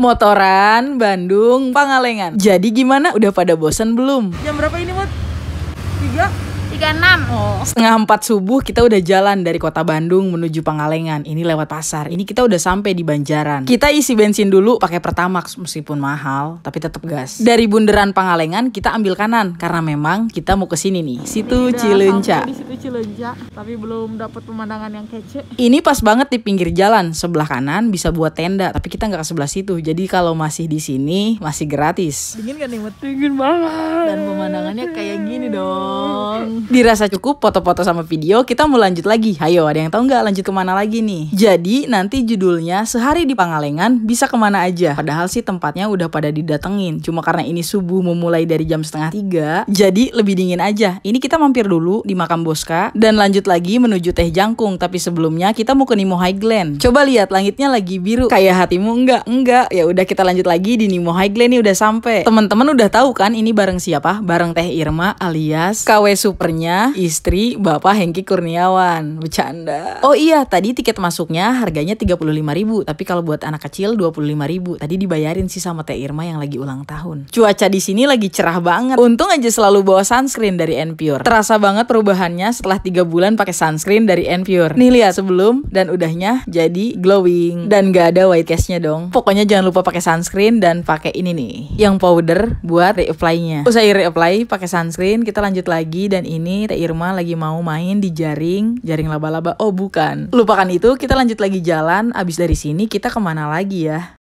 Motoran, Bandung, Pangalengan. Jadi gimana? Udah pada bosan belum? Jam berapa ini, Mot? Tiga? 36 oh. Setengah empat subuh kita udah jalan dari kota Bandung menuju Pangalengan Ini lewat pasar, ini kita udah sampai di Banjaran Kita isi bensin dulu pakai Pertamax meskipun mahal tapi tetap gas Dari bundaran Pangalengan kita ambil kanan Karena memang kita mau ke sini nih, situ ini iya, Cilenca Di situ Cilenca, tapi belum dapat pemandangan yang kece Ini pas banget di pinggir jalan, sebelah kanan bisa buat tenda Tapi kita nggak ke sebelah situ, jadi kalau masih di sini masih gratis Dingin kan nih? Dingin banget Dan pemandangannya kayak gini dong dirasa cukup foto-foto sama video, kita mau lanjut lagi. ayo ada yang tahu nggak lanjut kemana lagi nih? Jadi nanti judulnya sehari di Pangalengan bisa kemana aja. Padahal sih tempatnya udah pada didatengin. Cuma karena ini subuh memulai dari jam setengah tiga, jadi lebih dingin aja. Ini kita mampir dulu di makam Boska dan lanjut lagi menuju Teh Jangkung. Tapi sebelumnya kita mau ke Nemo High Glen. Coba lihat langitnya lagi biru. Kayak hatimu enggak? Enggak. Ya udah kita lanjut lagi di Nemo High Glen nih udah sampai. Teman-teman udah tahu kan ini bareng siapa? Bareng Teh Irma alias KW Super istri Bapak Hengki Kurniawan. Bercanda. Oh iya, tadi tiket masuknya harganya rp ribu. Tapi kalau buat anak kecil rp ribu. Tadi dibayarin sih sama Teh Irma yang lagi ulang tahun. Cuaca di sini lagi cerah banget. Untung aja selalu bawa sunscreen dari Enpure. Terasa banget perubahannya setelah 3 bulan pakai sunscreen dari Enpure. Nih lihat sebelum dan udahnya jadi glowing. Dan gak ada white cashnya dong. Pokoknya jangan lupa pakai sunscreen dan pakai ini nih. Yang powder buat reapply-nya. Usai reapply pakai sunscreen, kita lanjut lagi dan ini ini Teh Irma lagi mau main di jaring, jaring laba-laba. Oh bukan, lupakan itu, kita lanjut lagi jalan. Abis dari sini kita kemana lagi ya?